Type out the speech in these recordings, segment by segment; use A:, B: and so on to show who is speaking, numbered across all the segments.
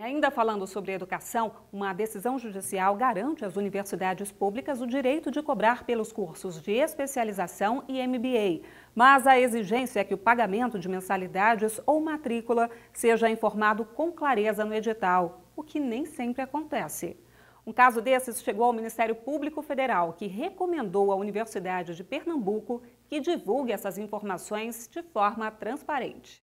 A: Ainda falando sobre educação, uma decisão judicial garante às universidades públicas o direito de cobrar pelos cursos de especialização e MBA, mas a exigência é que o pagamento de mensalidades ou matrícula seja informado com clareza no edital, o que nem sempre acontece. Um caso desses chegou ao Ministério Público Federal, que recomendou à Universidade de Pernambuco que divulgue essas informações de forma transparente.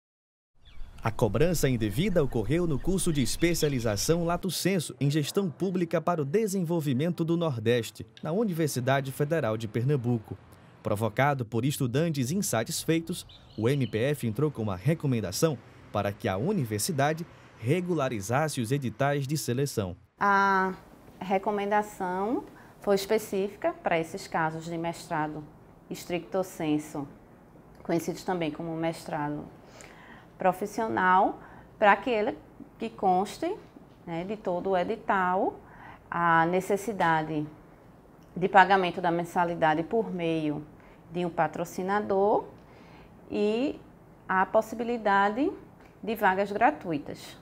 B: A cobrança indevida ocorreu no curso de especialização Lato Senso em Gestão Pública para o Desenvolvimento do Nordeste, na Universidade Federal de Pernambuco. Provocado por estudantes insatisfeitos, o MPF entrou com uma recomendação para que a universidade regularizasse os editais de seleção.
C: A recomendação foi específica para esses casos de mestrado estricto senso, conhecidos também como mestrado profissional para que ele que conste né, de todo o edital a necessidade de pagamento da mensalidade por meio de um patrocinador e a possibilidade de vagas gratuitas.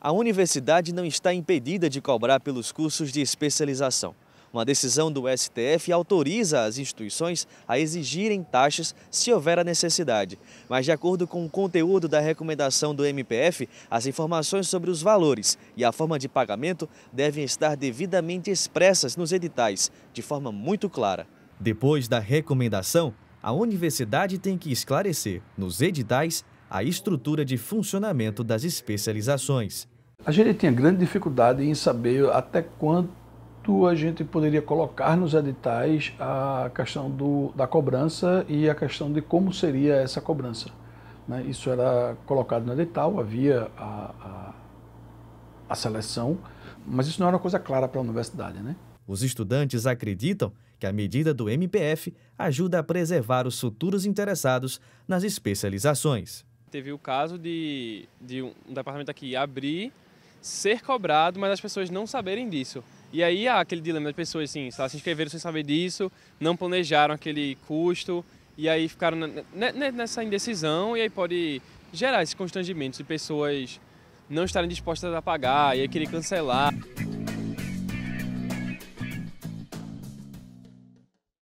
B: A universidade não está impedida de cobrar pelos cursos de especialização. Uma decisão do STF autoriza as instituições a exigirem taxas se houver a necessidade. Mas, de acordo com o conteúdo da recomendação do MPF, as informações sobre os valores e a forma de pagamento devem estar devidamente expressas nos editais, de forma muito clara. Depois da recomendação, a universidade tem que esclarecer, nos editais, a estrutura de funcionamento das especializações. A
D: gente tinha grande dificuldade em saber até quanto quanto a gente poderia colocar nos editais a questão do, da cobrança e a questão de como seria essa cobrança. Né? Isso era colocado no edital, havia a, a, a seleção, mas isso não era uma coisa clara para a universidade. Né?
B: Os estudantes acreditam que a medida do MPF ajuda a preservar os futuros interessados nas especializações.
D: Teve o caso de, de um departamento aqui abrir ser cobrado, mas as pessoas não saberem disso. E aí há ah, aquele dilema das pessoas, assim, se inscreveram sem saber disso, não planejaram aquele custo, e aí ficaram né, né, nessa indecisão, e aí pode gerar esses constrangimentos de pessoas não estarem dispostas a pagar, e aí querer cancelar.